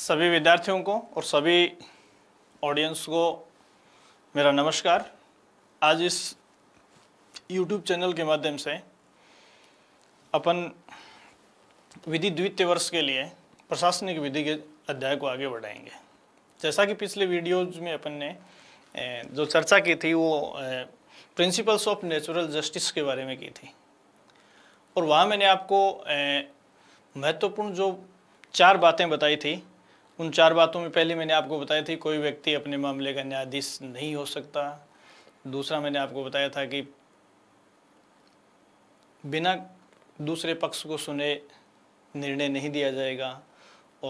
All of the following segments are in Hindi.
सभी विद्यार्थियों को और सभी ऑडियंस को मेरा नमस्कार आज इस YouTube चैनल के माध्यम से अपन विधि द्वितीय वर्ष के लिए प्रशासनिक विधि के अध्याय को आगे बढ़ाएंगे जैसा कि पिछले वीडियोज में अपन ने जो चर्चा की थी वो प्रिंसिपल्स ऑफ नेचुरल जस्टिस के बारे में की थी और वहाँ मैंने आपको महत्वपूर्ण जो चार बातें बताई थी उन चार बातों में पहले मैंने आपको बताया थी कोई व्यक्ति अपने मामले का न्यायाधीश नहीं हो सकता दूसरा मैंने आपको बताया था कि बिना दूसरे पक्ष को सुने निर्णय नहीं दिया जाएगा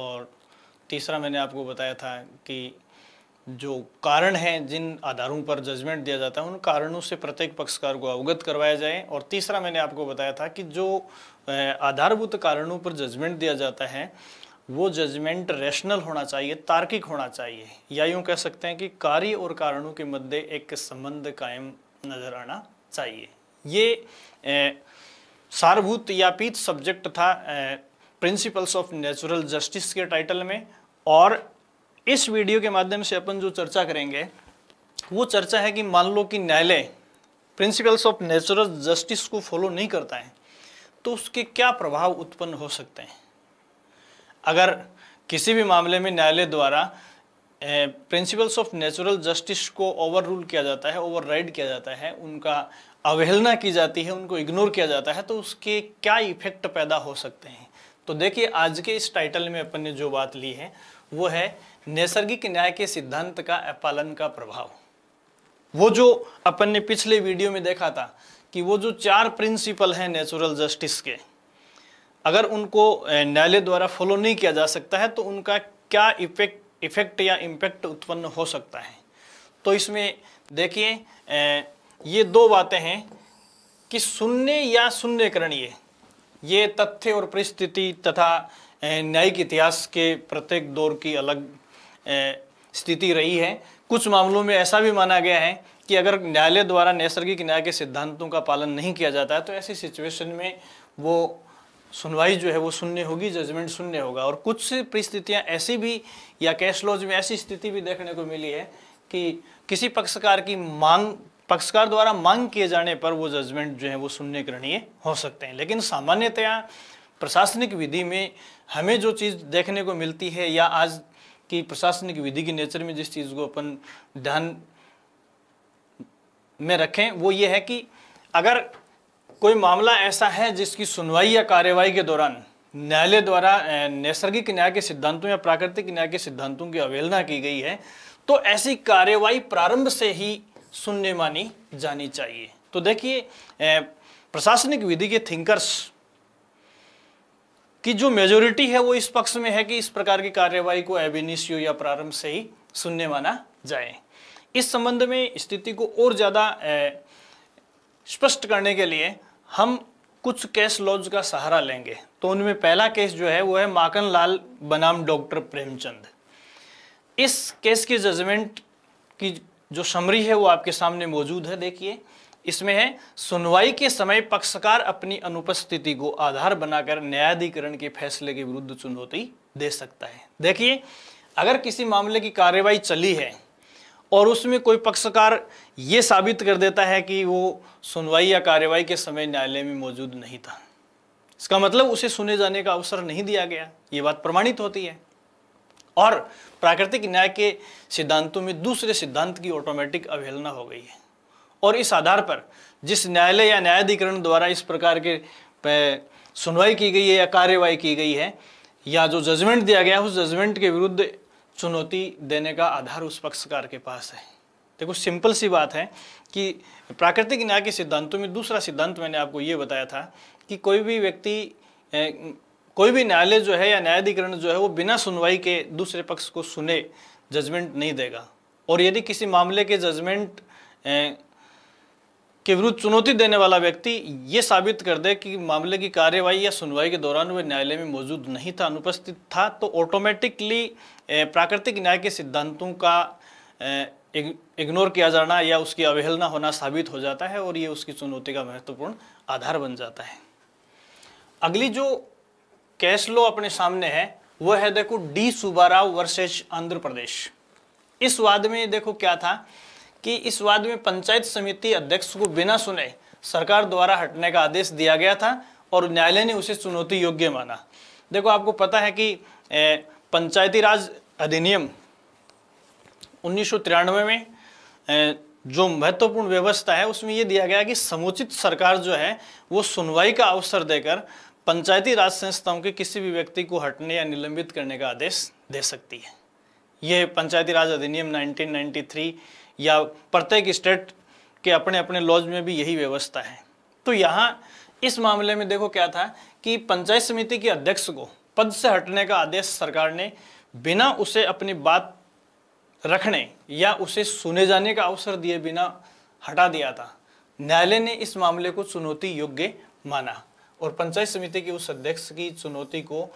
और तीसरा मैंने आपको बताया था कि जो कारण हैं जिन आधारों पर जजमेंट दिया जाता है उन कारणों से प्रत्येक पक्षकार को अवगत करवाया जाए और तीसरा मैंने आपको बताया था कि जो आधारभूत कारणों पर जजमेंट दिया जाता है वो जजमेंट रैशनल होना चाहिए तार्किक होना चाहिए या यूँ कह सकते हैं कि कार्य और कारणों के मध्य एक संबंध कायम नज़र आना चाहिए ये सारभूत यापित सब्जेक्ट था प्रिंसिपल्स ऑफ नेचुरल जस्टिस के टाइटल में और इस वीडियो के माध्यम से अपन जो चर्चा करेंगे वो चर्चा है कि मान लो कि न्यायालय प्रिंसिपल्स ऑफ नेचुरल जस्टिस को फॉलो नहीं करता है तो उसके क्या प्रभाव उत्पन्न हो सकते हैं अगर किसी भी मामले में न्यायालय द्वारा प्रिंसिपल्स ऑफ नेचुरल जस्टिस को ओवर रूल किया जाता है ओवर किया जाता है उनका अवहेलना की जाती है उनको इग्नोर किया जाता है तो उसके क्या इफेक्ट पैदा हो सकते हैं तो देखिए आज के इस टाइटल में अपन ने जो बात ली है वो है नैसर्गिक न्याय के सिद्धांत का अपालन का प्रभाव वो जो अपन ने पिछले वीडियो में देखा था कि वो जो चार प्रिंसिपल हैं नेचुरल जस्टिस के अगर उनको न्यायालय द्वारा फॉलो नहीं किया जा सकता है तो उनका क्या इफेक्ट इफेक्ट या इम्पैक्ट उत्पन्न हो सकता है तो इसमें देखिए ये दो बातें हैं कि सुनने या सुनने करणीय ये तथ्य और परिस्थिति तथा न्यायिक इतिहास के प्रत्येक दौर की अलग स्थिति रही है कुछ मामलों में ऐसा भी माना गया है कि अगर न्यायालय द्वारा नैसर्गिक न्याय के सिद्धांतों का पालन नहीं किया जाता है तो ऐसी सिचुएशन में वो सुनवाई जो है वो सुनने होगी जजमेंट सुनने होगा और कुछ परिस्थितियाँ ऐसी भी या कैश लॉज में ऐसी स्थिति भी देखने को मिली है कि किसी पक्षकार की मांग पक्षकार द्वारा मांग किए जाने पर वो जजमेंट जो है वो सुनने करणीय हो सकते हैं लेकिन सामान्यतया प्रशासनिक विधि में हमें जो चीज़ देखने को मिलती है या आज की प्रशासनिक विधि की नेचर में जिस चीज़ को अपन ध्यान में रखें वो ये है कि अगर कोई मामला ऐसा है जिसकी सुनवाई या कार्यवाही के दौरान न्यायालय द्वारा नैसर्गिक न्याय के सिद्धांतों या प्राकृतिक न्याय के सिद्धांतों की अवहेलना की गई है तो ऐसी कार्यवाही प्रारंभ से ही शून्य मानी जानी चाहिए तो देखिए प्रशासनिक विधि के थिंकर्स की जो मेजोरिटी है वो इस पक्ष में है कि इस प्रकार की कार्यवाही को एविनिशियो या प्रारंभ से ही शून्य माना जाए इस संबंध में स्थिति को और ज़्यादा स्पष्ट करने के लिए हम कुछ केस लॉज का सहारा लेंगे तो उनमें पहला केस जो है वो है माकन लाल बनाम डॉक्टर प्रेमचंद इस केस की जजमेंट की जो समरी है वो आपके सामने मौजूद है देखिए इसमें है सुनवाई के समय पक्षकार अपनी अनुपस्थिति को आधार बनाकर न्यायाधिकरण के फैसले के विरुद्ध चुनौती दे सकता है देखिए अगर किसी मामले की कार्रवाई चली है और उसमें कोई पक्षकार ये साबित कर देता है कि वो सुनवाई या कार्यवाही के समय न्यायालय में मौजूद नहीं था इसका मतलब उसे सुने जाने का अवसर नहीं दिया गया ये बात प्रमाणित होती है और प्राकृतिक न्याय के सिद्धांतों में दूसरे सिद्धांत की ऑटोमेटिक अवहेलना हो गई है और इस आधार पर जिस न्यायालय या न्यायाधिकरण द्वारा इस प्रकार के सुनवाई की गई है या कार्यवाही की गई है या जो जजमेंट दिया गया है उस जजमेंट के विरुद्ध चुनौती देने का आधार उस पक्षकार के पास है देखो सिंपल सी बात है कि प्राकृतिक न्याय के सिद्धांतों में दूसरा सिद्धांत मैंने आपको ये बताया था कि कोई भी व्यक्ति कोई भी न्यायालय जो है या न्यायाधिकरण जो है वो बिना सुनवाई के दूसरे पक्ष को सुने जजमेंट नहीं देगा और यदि किसी मामले के जजमेंट के विरुद्ध चुनौती देने वाला व्यक्ति ये साबित कर दे कि मामले की कार्यवाही या सुनवाई के दौरान वह न्यायालय में मौजूद नहीं था अनुपस्थित था तो ऑटोमेटिकली प्राकृतिक न्याय के सिद्धांतों का इग्नोर किया जाना या उसकी अवहेलना होना साबित हो जाता है और ये उसकी चुनौती का महत्वपूर्ण आधार बन जाता है अगली जो कैश लो अपने सामने है वह है देखो डी सुबाराव वर्सेज आंध्र प्रदेश इस वाद में देखो क्या था कि इस वाद में पंचायत समिति अध्यक्ष को बिना सुने सरकार द्वारा हटने का आदेश दिया गया था और न्यायालय ने उसे चुनौती योग्य माना देखो आपको पता है कि पंचायती राज अधिनियम उन्नीस में जो महत्वपूर्ण व्यवस्था है उसमें यह दिया गया कि समुचित सरकार जो है वो सुनवाई का अवसर देकर पंचायती राज संस्थाओं के किसी भी व्यक्ति को हटने या निलंबित करने का आदेश दे सकती है ये पंचायती राज अधिनियम 1993 या प्रत्येक स्टेट के अपने अपने लॉज में भी यही व्यवस्था है तो यहाँ इस मामले में देखो क्या था कि पंचायत समिति के अध्यक्ष को पद से हटने का आदेश सरकार ने बिना उसे अपनी बात रखने या उसे सुने जाने का अवसर दिए बिना हटा दिया था न्यायालय ने इस मामले को चुनौती योग्य माना और पंचायत समिति के उस अध्यक्ष की चुनौती को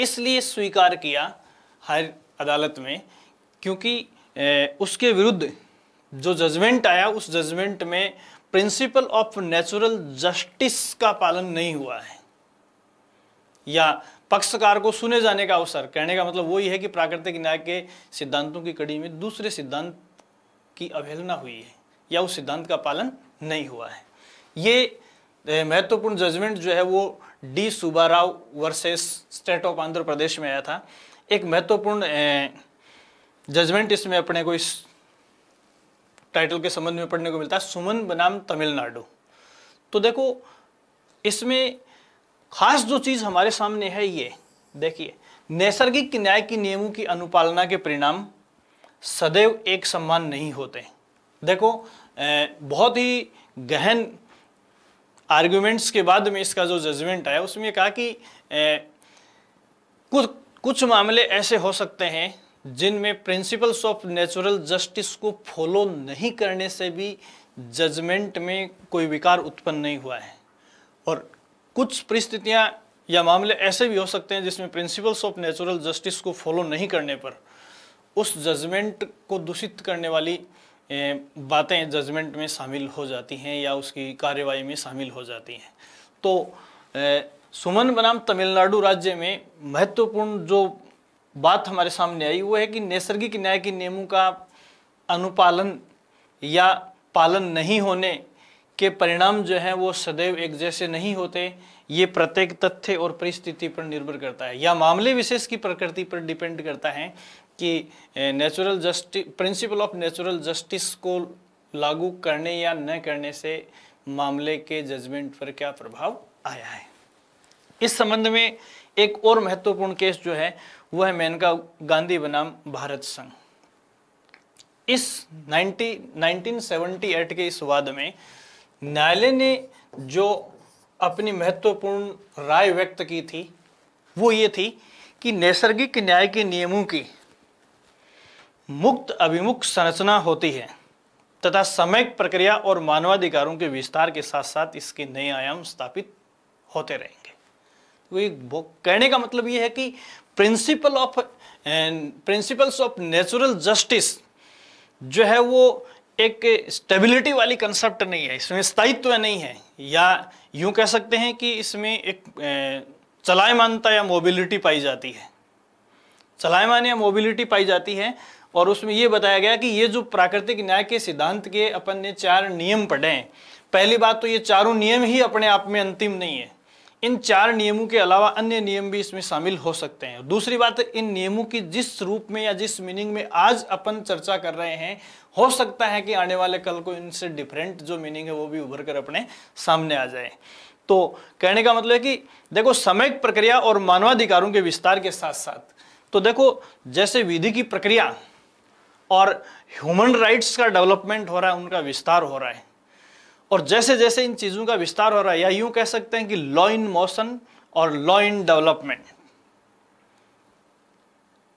इसलिए स्वीकार किया हर अदालत में क्योंकि उसके विरुद्ध जो जजमेंट आया उस जजमेंट में प्रिंसिपल ऑफ नेचुरल जस्टिस का पालन नहीं हुआ है या पक्षकार को सुने जाने का अवसर कहने का मतलब वही है कि प्राकृतिक न्याय के सिद्धांतों की कड़ी में दूसरे सिद्धांत की अवहेलना हुई है या उस सिद्धांत का पालन नहीं हुआ है ये महत्वपूर्ण जजमेंट जो है वो D Subbarao versus state of Andhra Pradesh में आया था एक महत्वपूर्ण जजमेंट इसमें अपने को इस टाइटल के संबंध में पढ़ने को मिलता है सुमन बनाम तमिलनाडु तो देखो इसमें खास जो चीज़ हमारे सामने है ये देखिए नैसर्गिक न्याय की नियमों की अनुपालना के परिणाम सदैव एक सम्मान नहीं होते देखो बहुत ही गहन आर्ग्यूमेंट्स के बाद में इसका जो जजमेंट आया उसमें कहा कि कुछ कुछ मामले ऐसे हो सकते हैं जिनमें प्रिंसिपल्स ऑफ नेचुरल जस्टिस को फॉलो नहीं करने से भी जजमेंट में कोई विकार उत्पन्न नहीं हुआ है और कुछ परिस्थितियां या मामले ऐसे भी हो सकते हैं जिसमें प्रिंसिपल्स ऑफ नेचुरल जस्टिस को फॉलो नहीं करने पर उस जजमेंट को दूषित करने वाली बातें जजमेंट में शामिल हो जाती हैं या उसकी कार्यवाही में शामिल हो जाती हैं तो सुमन बनाम तमिलनाडु राज्य में महत्वपूर्ण जो बात हमारे सामने आई वो है कि नैसर्गिक न्याय के नियमों का अनुपालन या पालन नहीं होने के परिणाम जो हैं वो सदैव एक जैसे नहीं होते ये प्रत्येक तथ्य और परिस्थिति पर निर्भर करता है या मामले विशेष की प्रकृति पर डिपेंड करता है कि natural justice principle of natural justice को लागू करने या न करने से मामले के जजमेंट पर क्या प्रभाव आया है इस संबंध में एक और महत्वपूर्ण केस जो है वह है मेनका गांधी बनाम भारत संघ इस 90 1978 के इस वाद में न्यायालय ने जो अपनी महत्वपूर्ण राय व्यक्त की थी वो ये थी कि नैसर्गिक न्याय के नियमों की मुक्त अभिमुख संरचना होती है तथा समय प्रक्रिया और मानवाधिकारों के विस्तार के साथ साथ इसके नए आयाम स्थापित होते रहेंगे कहने का मतलब ये है कि principle of principles of natural justice जो है वो एक स्टेबिलिटी वाली कंसेप्ट नहीं है इसमें स्थायित्व नहीं है या यूं कह सकते हैं कि इसमें एक eh, चलायमानता या मोबिलिटी पाई जाती है चलायमान या मोबिलिटी पाई जाती है और उसमें ये बताया गया कि ये जो प्राकृतिक न्याय के सिद्धांत के अपन ने चार नियम पढ़े हैं पहली बात तो ये चारों नियम ही अपने आप में अंतिम नहीं है इन चार नियमों के अलावा अन्य नियम भी इसमें शामिल हो सकते हैं दूसरी बात इन नियमों की जिस रूप में या जिस मीनिंग में आज अपन चर्चा कर रहे हैं हो सकता है कि आने वाले कल को इनसे डिफरेंट जो मीनिंग है वो भी उभर कर अपने सामने आ जाए तो कहने का मतलब है कि देखो समय प्रक्रिया और मानवाधिकारों के विस्तार के साथ साथ तो देखो जैसे विधि की प्रक्रिया और ह्यूमन राइट्स का डेवलपमेंट हो रहा है उनका विस्तार हो रहा है और जैसे जैसे इन चीज़ों का विस्तार हो रहा है या यूं कह सकते हैं कि लॉ इन मोशन और लॉ इन डेवलपमेंट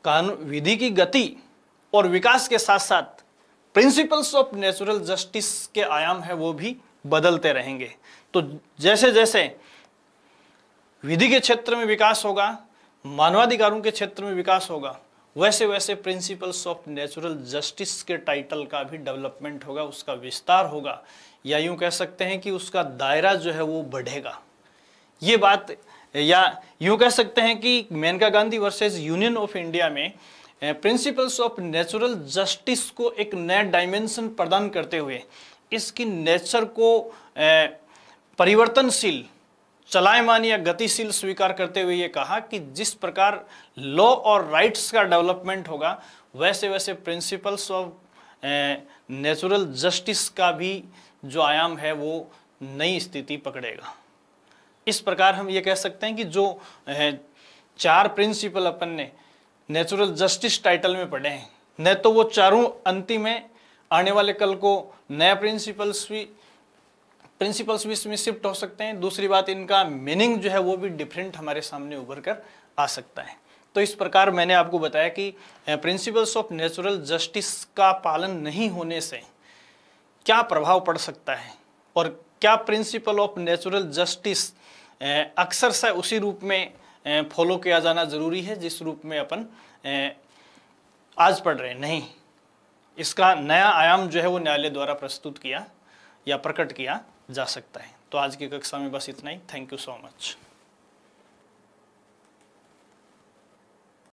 कानून विधि की गति और विकास के साथ साथ प्रिंसिपल्स ऑफ नेचुरल जस्टिस के आयाम है वो भी बदलते रहेंगे तो जैसे जैसे विधि के क्षेत्र में विकास होगा मानवाधिकारों के क्षेत्र में विकास होगा वैसे वैसे प्रिंसिपल्स ऑफ नेचुरल जस्टिस के टाइटल का भी डेवलपमेंट होगा उसका विस्तार होगा या यूं कह सकते हैं कि उसका दायरा जो है वो बढ़ेगा ये बात या यूं कह सकते हैं कि Maneka Gandhi versus union of India में प्रिंसिपल्स ऑफ नेचुरल जस्टिस को एक नया डायमेंशन प्रदान करते हुए इसकी नेचर को परिवर्तनशील चलायमान या गतिशील स्वीकार करते हुए ये कहा कि जिस प्रकार लॉ और राइट्स का डेवलपमेंट होगा वैसे वैसे प्रिंसिपल्स ऑफ नेचुरल जस्टिस का भी जो आयाम है वो नई स्थिति पकड़ेगा इस प्रकार हम ये कह सकते हैं कि जो चार प्रिंसिपल अपन ने नेचुरल जस्टिस टाइटल में पढ़े हैं न तो वो चारों अंतिम है आने वाले कल को नया प्रिंसिपल्स भी प्रिंसिपल्स भी इसमें शिफ्ट हो सकते हैं दूसरी बात इनका मीनिंग जो है वो भी डिफरेंट हमारे सामने उभर कर आ सकता है तो इस प्रकार मैंने आपको बताया कि प्रिंसिपल्स ऑफ नेचुरल जस्टिस का पालन नहीं होने से क्या प्रभाव पड़ सकता है और क्या प्रिंसिपल ऑफ नेचुरल जस्टिस अक्सर से उसी रूप में फॉलो किया जाना ज़रूरी है जिस रूप में अपन आज पढ़ रहे हैं नहीं इसका नया आयाम जो है वो न्यायालय द्वारा प्रस्तुत किया या प्रकट किया जा सकता है तो आज की कक्षा में बस इतना ही थैंक यू सो मच